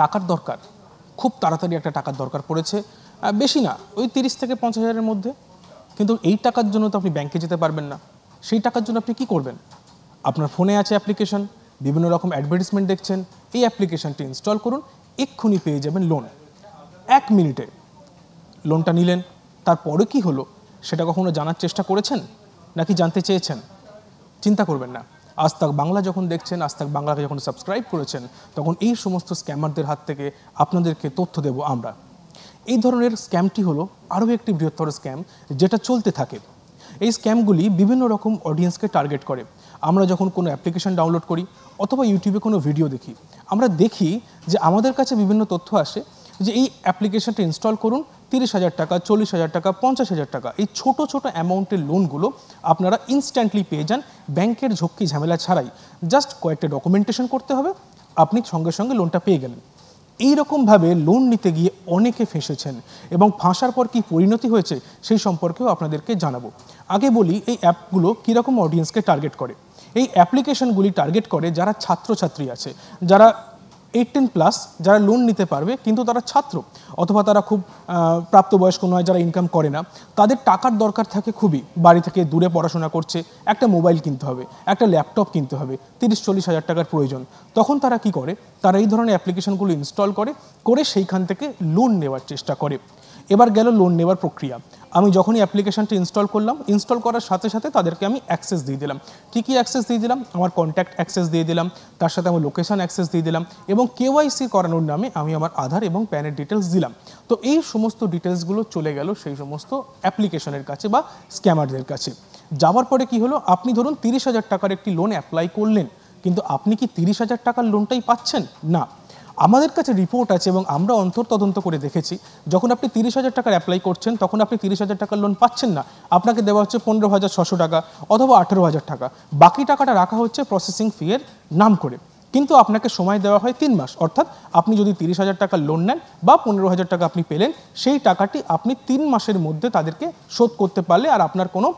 টাকার দরকার খুব তাড়াতাড়ি একটা টাকার দরকার পড়েছে বেশি না ওই তিরিশ থেকে পঞ্চাশ হাজারের মধ্যে কিন্তু এই টাকার জন্য তো আপনি ব্যাংকে যেতে পারবেন না সেই টাকার জন্য আপনি কি করবেন আপনার ফোনে আছে অ্যাপ্লিকেশন বিভিন্ন রকম অ্যাডভার্টিসমেন্ট দেখছেন এই অ্যাপ্লিকেশনটি ইনস্টল করুন এক্ষুনি পেয়ে যাবেন লোন এক মিনিটে লোনটা নিলেন তারপরে কি হলো সেটা কখনো জানার চেষ্টা করেছেন নাকি জানতে চেয়েছেন চিন্তা করবেন না তাক বাংলা যখন দেখছেন তাক বাংলাকে যখন সাবস্ক্রাইব করেছেন তখন এই সমস্ত স্ক্যামারদের হাত থেকে আপনাদেরকে তথ্য দেব আমরা এই ধরনের স্ক্যামটি হলো আরও একটি বৃহত্তর স্ক্যাম যেটা চলতে থাকে এই স্ক্যামগুলি বিভিন্ন রকম অডিয়েন্সকে টার্গেট করে আমরা যখন কোনো অ্যাপ্লিকেশন ডাউনলোড করি অথবা ইউটিউবে কোনো ভিডিও দেখি আমরা দেখি যে আমাদের কাছে বিভিন্ন তথ্য আসে যে এই অ্যাপ্লিকেশনটা ইনস্টল করুন তিরিশ হাজার টাকা চল্লিশ হাজার টাকা পঞ্চাশ হাজার টাকা এই ছোট ছোট অ্যামাউন্টের লোনগুলো আপনারা ইনস্ট্যান্টলি পেয়ে যান ব্যাংকের ঝক্কি ঝামেলা ছাড়াই জাস্ট কয়েকটা ডকুমেন্টেশন করতে হবে আপনি সঙ্গে সঙ্গে লোনটা পেয়ে গেলেন এই রকমভাবে লোন নিতে গিয়ে অনেকে ফেঁসেছেন এবং ফাঁসার পর কি পরিণতি হয়েছে সেই সম্পর্কেও আপনাদেরকে জানাবো আগে বলি এই অ্যাপগুলো কীরকম অডিয়েন্সকে টার্গেট করে এই অ্যাপ্লিকেশনগুলি টার্গেট করে যারা ছাত্রছাত্রী আছে যারা এইটিন প্লাস যারা লোন নিতে পারবে কিন্তু তারা ছাত্র অথবা তারা খুব প্রাপ্তবয়স্ক নয় যারা ইনকাম করে না তাদের টাকার দরকার থাকে খুবই বাড়ি থেকে দূরে পড়াশোনা করছে একটা মোবাইল কিনতে হবে একটা ল্যাপটপ কিনতে হবে তিরিশ চল্লিশ হাজার টাকার প্রয়োজন তখন তারা কি করে তারা এই ধরনের অ্যাপ্লিকেশনগুলো ইনস্টল করে করে সেইখান থেকে লোন নেওয়ার চেষ্টা করে এবার গেল লোন নেওয়ার প্রক্রিয়া আমি যখনই অ্যাপ্লিকেশনটি ইনস্টল করলাম ইনস্টল করার সাথে সাথে তাদেরকে আমি অ্যাক্সেস দিয়ে দিলাম কী কী অ্যাক্সেস দিয়ে দিলাম আমার কন্ট্যাক্ট অ্যাক্সেস দিয়ে দিলাম তার সাথে আমার লোকেশান অ্যাক্সেস দিয়ে দিলাম এবং কেওয়াইসি করানোর নামে আমি আমার আধার এবং প্যানের ডিটেলস দিলাম তো এই সমস্ত ডিটেলসগুলো চলে গেল সেই সমস্ত অ্যাপ্লিকেশনের কাছে বা স্ক্যামারদের কাছে যাওয়ার পরে কি হলো আপনি ধরুন তিরিশ হাজার টাকার একটি লোন অ্যাপ্লাই করলেন কিন্তু আপনি কি তিরিশ হাজার টাকার লোনটাই পাচ্ছেন না আমাদের কাছে রিপোর্ট আছে এবং আমরা অন্তর তদন্ত করে দেখেছি যখন আপনি তিরিশ হাজার টাকার অ্যাপ্লাই করছেন তখন আপনি তিরিশ হাজার টাকার লোন পাচ্ছেন না আপনাকে দেওয়া হচ্ছে পনেরো হাজার ছশো টাকা অথবা আঠেরো হাজার টাকা বাকি টাকাটা রাখা হচ্ছে প্রসেসিং ফিয়ের নাম করে কিন্তু আপনাকে সময় দেওয়া হয় তিন মাস অর্থাৎ আপনি যদি তিরিশ হাজার টাকা লোন নেন বা পনেরো হাজার টাকা আপনি পেলেন সেই টাকাটি আপনি তিন মাসের মধ্যে তাদেরকে শোধ করতে পারলে আর আপনার কোনো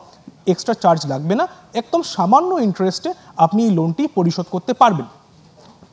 এক্সট্রা চার্জ লাগবে না একদম সামান্য ইন্টারেস্টে আপনি এই লোনটি পরিশোধ করতে পারবেন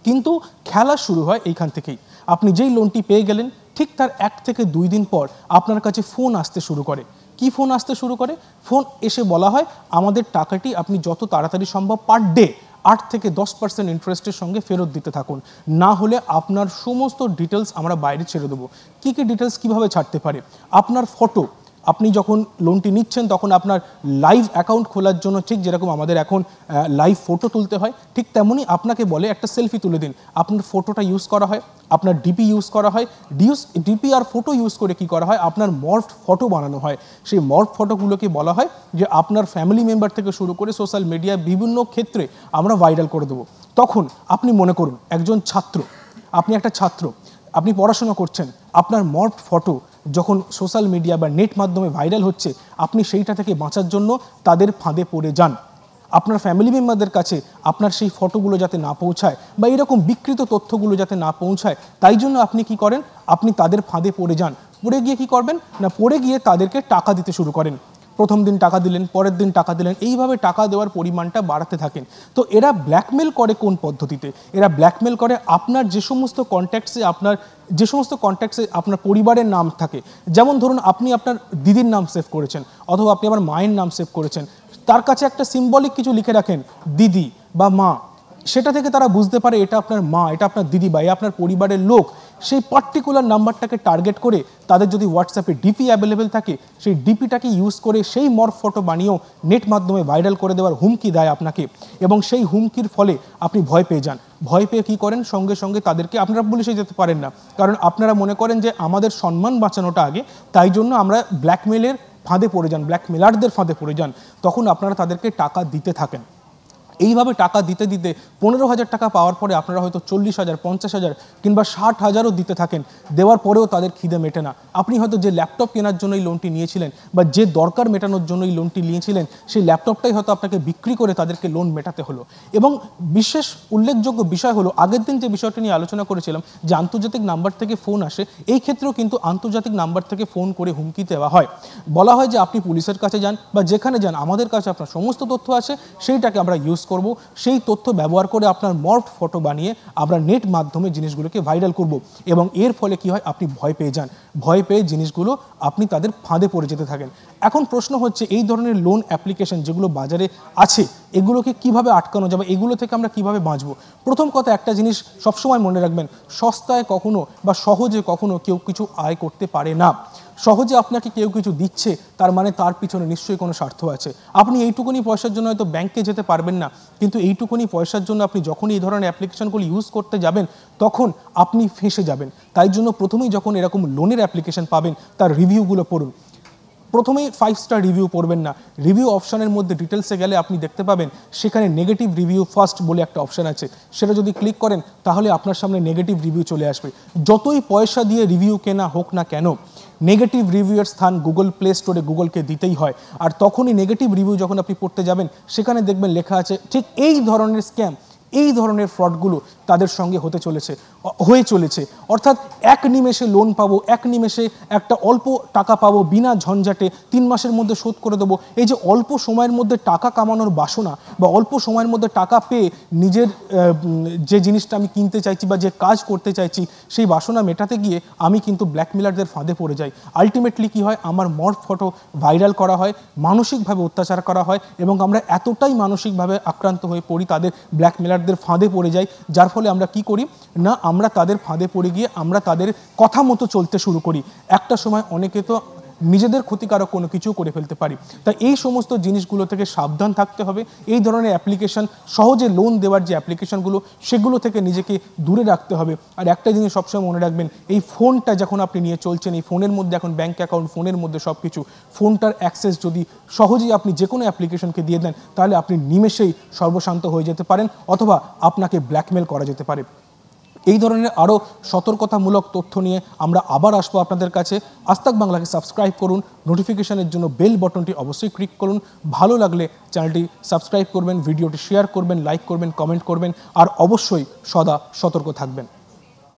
কিন্তু খেলা শুরু হয় এইখান থেকেই আপনি যেই লোনটি পেয়ে গেলেন ঠিক তার এক থেকে দুই দিন পর আপনার কাছে ফোন আসতে শুরু করে কি ফোন আসতে শুরু করে ফোন এসে বলা হয় আমাদের টাকাটি আপনি যত তাড়াতাড়ি সম্ভব পার ডে আট থেকে দশ পার্সেন্ট ইন্টারেস্টের সঙ্গে ফেরত দিতে থাকুন না হলে আপনার সমস্ত ডিটেলস আমরা বাইরে ছেড়ে দেবো কী কী ডিটেলস কীভাবে ছাড়তে পারে আপনার ফটো আপনি যখন লোনটি নিচ্ছেন তখন আপনার লাইভ অ্যাকাউন্ট খোলার জন্য ঠিক যেরকম আমাদের এখন লাইভ ফটো তুলতে হয় ঠিক তেমনই আপনাকে বলে একটা সেলফি তুলে দিন আপনার ফটোটা ইউজ করা হয় আপনার ডিপি ইউজ করা হয় ডিউস ডিপি আর ফটো ইউজ করে কি করা হয় আপনার মর্ফ ফটো বানানো হয় সেই মর্ফ ফটোগুলোকে বলা হয় যে আপনার ফ্যামিলি মেম্বার থেকে শুরু করে সোশ্যাল মিডিয়া বিভিন্ন ক্ষেত্রে আমরা ভাইরাল করে দেবো তখন আপনি মনে করুন একজন ছাত্র আপনি একটা ছাত্র আপনি পড়াশোনা করছেন আপনার মর্ফ ফটো যখন সোশ্যাল মিডিয়া বা নেট মাধ্যমে ভাইরাল হচ্ছে আপনি সেইটা থেকে বাঁচার জন্য তাদের ফাঁদে পড়ে যান আপনার ফ্যামিলি মেম্বারদের কাছে আপনার সেই ফটোগুলো যাতে না পৌঁছায় বা এরকম বিকৃত তথ্যগুলো যাতে না পৌঁছায় তাই জন্য আপনি কি করেন আপনি তাদের ফাঁদে পড়ে যান পড়ে গিয়ে কি করবেন না পড়ে গিয়ে তাদেরকে টাকা দিতে শুরু করেন প্রথম দিন টাকা দিলেন পরের দিন টাকা দিলেন এইভাবে টাকা দেওয়ার পরিমাণটা বাড়াতে থাকেন তো এরা ব্ল্যাকমেল করে কোন পদ্ধতিতে এরা ব্ল্যাকমেল করে আপনার যে সমস্ত কন্ট্যাক্টসে আপনার যে সমস্ত কন্ট্যাক্টসে আপনার পরিবারের নাম থাকে যেমন ধরুন আপনি আপনার দিদির নাম সেভ করেছেন অথবা আপনি আপনার মায়ের নাম সেভ করেছেন তার কাছে একটা সিম্বলিক কিছু লিখে রাখেন দিদি বা মা সেটা থেকে তারা বুঝতে পারে এটা আপনার মা এটা আপনার দিদি বা আপনার পরিবারের লোক সেই পার্টিকুলার নাম্বারটাকে টার্গেট করে তাদের যদি হোয়াটসঅ্যাপে ডিপি অ্যাভেলেবেল থাকে সেই ডিপিটাকে ইউজ করে সেই মর ফটো বানিয়েও নেট মাধ্যমে ভাইরাল করে দেওয়ার হুমকি দেয় আপনাকে এবং সেই হুমকির ফলে আপনি ভয় পেয়ে যান ভয় পেয়ে কী করেন সঙ্গে সঙ্গে তাদেরকে আপনারা পুলিশে যেতে পারেন না কারণ আপনারা মনে করেন যে আমাদের সম্মান বাঁচানোটা আগে তাই জন্য আমরা ব্ল্যাকমেলের ফাঁদে পড়ে যান ব্ল্যাকমেলারদের ফাঁদে পড়ে যান তখন আপনারা তাদেরকে টাকা দিতে থাকেন এইভাবে টাকা দিতে দিতে পনেরো হাজার টাকা পাওয়ার পরে আপনারা হয়তো চল্লিশ হাজার পঞ্চাশ হাজার কিংবা ষাট হাজারও দিতে থাকেন দেওয়ার পরেও তাদের খিদে মেটে না আপনি হয়তো যে ল্যাপটপ কেনার জন্য এই লোনটি নিয়েছিলেন বা যে দরকার মেটানোর জন্য এই লোনটি নিয়েছিলেন সেই ল্যাপটপটাই হয়তো আপনাকে বিক্রি করে তাদেরকে লোন মেটাতে হলো এবং বিশেষ উল্লেখযোগ্য বিষয় হলো আগের দিন যে বিষয়টি নিয়ে আলোচনা করেছিলাম যে আন্তর্জাতিক নাম্বার থেকে ফোন আসে এই ক্ষেত্রেও কিন্তু আন্তর্জাতিক নাম্বার থেকে ফোন করে হুমকি দেওয়া হয় বলা হয় যে আপনি পুলিশের কাছে যান বা যেখানে যান আমাদের কাছে আপনার সমস্ত তথ্য আছে সেইটাকে আমরা ইউজ করব সেই তথ্য ব্যবহার করে আপনার মর্ফ ফটো বানিয়ে আমরা নেট মাধ্যমে জিনিসগুলোকে ভাইরাল করব এবং এর ফলে কি হয় আপনি ভয় পেয়ে যান ভয় পেয়ে জিনিসগুলো আপনি তাদের ফাঁদে পড়ে যেতে থাকেন এখন প্রশ্ন হচ্ছে এই ধরনের লোন অ্যাপ্লিকেশন যেগুলো বাজারে আছে এগুলোকে কিভাবে আটকানো যাবে এগুলো থেকে আমরা কিভাবে বাঁচবো প্রথম কথা একটা জিনিস সবসময় মনে রাখবেন সস্তায় কখনো বা সহজে কখনো কেউ কিছু আয় করতে পারে না সহজে আপনাকে কেউ কিছু দিচ্ছে তার মানে তার পিছনে নিশ্চয়ই কোনো স্বার্থ আছে আপনি এইটুকুনি পয়সার জন্য হয়তো ব্যাংকে যেতে পারবেন না কিন্তু এইটুকুনি পয়সার জন্য আপনি যখনই এই ধরনের অ্যাপ্লিকেশানগুলো ইউজ করতে যাবেন তখন আপনি ফেঁসে যাবেন তাই জন্য প্রথমেই যখন এরকম লোনের অ্যাপ্লিকেশান পাবেন তার রিভিউগুলো পড়ুন প্রথমেই ফাইভ স্টার রিভিউ পড়বেন না রিভিউ অপশানের মধ্যে ডিটেলসে গেলে আপনি দেখতে পাবেন সেখানে নেগেটিভ রিভিউ ফার্স্ট বলে একটা অপশান আছে সেটা যদি ক্লিক করেন তাহলে আপনার সামনে নেগেটিভ রিভিউ চলে আসবে যতই পয়সা দিয়ে রিভিউ কেনা হোক না কেন নেগেটিভ রিভিউয়ের স্থান গুগল প্লে স্টোরে গুগলকে দিতেই হয় আর তখনই নেগেটিভ রিভিউ যখন আপনি পড়তে যাবেন সেখানে দেখবেন লেখা আছে ঠিক এই ধরনের স্ক্যাম এই ধরনের ফ্রডগুলো তাদের সঙ্গে হতে চলেছে হয়ে চলেছে অর্থাৎ এক নিমেষে লোন পাবো এক নিমেষে একটা অল্প টাকা পাবো বিনা ঝঞ্ঝাটে তিন মাসের মধ্যে শোধ করে দেবো এই যে অল্প সময়ের মধ্যে টাকা কামানোর বাসনা বা অল্প সময়ের মধ্যে টাকা পেয়ে নিজের যে জিনিসটা আমি কিনতে চাইছি বা যে কাজ করতে চাইছি সেই বাসনা মেটাতে গিয়ে আমি কিন্তু ব্ল্যাকমেলারদের ফাঁদে পড়ে যাই আলটিমেটলি কি হয় আমার মর ফটো ভাইরাল করা হয় মানসিকভাবে অত্যাচার করা হয় এবং আমরা এতটাই মানসিকভাবে আক্রান্ত হয়ে পড়ি তাদের ব্ল্যাকমেলার প্লেয়ারদের ফাঁদে পড়ে যাই যার ফলে আমরা কি করি না আমরা তাদের ফাঁদে পড়ে গিয়ে আমরা তাদের কথা মতো চলতে শুরু করি একটা সময় অনেকে তো নিজেদের ক্ষতিকারক কোনো কিছু করে ফেলতে পারি তাই এই সমস্ত জিনিসগুলো থেকে সাবধান থাকতে হবে এই ধরনের অ্যাপ্লিকেশান সহজে লোন দেওয়ার যে অ্যাপ্লিকেশানগুলো সেগুলো থেকে নিজেকে দূরে রাখতে হবে আর একটা জিনিস সবসময় মনে রাখবেন এই ফোনটা যখন আপনি নিয়ে চলছেন এই ফোনের মধ্যে এখন ব্যাঙ্ক অ্যাকাউন্ট ফোনের মধ্যে সব কিছু ফোনটার অ্যাক্সেস যদি সহজেই আপনি যে কোনো অ্যাপ্লিকেশনকে দিয়ে দেন তাহলে আপনি নিমেষেই সর্বশান্ত হয়ে যেতে পারেন অথবা আপনাকে ব্ল্যাকমেল করা যেতে পারে এই ধরনের আরও সতর্কতামূলক তথ্য নিয়ে আমরা আবার আসবো আপনাদের কাছে আস্তাক বাংলাকে সাবস্ক্রাইব করুন নোটিফিকেশানের জন্য বেল বটনটি অবশ্যই ক্লিক করুন ভালো লাগলে চ্যানেলটি সাবস্ক্রাইব করবেন ভিডিওটি শেয়ার করবেন লাইক করবেন কমেন্ট করবেন আর অবশ্যই সদা সতর্ক থাকবেন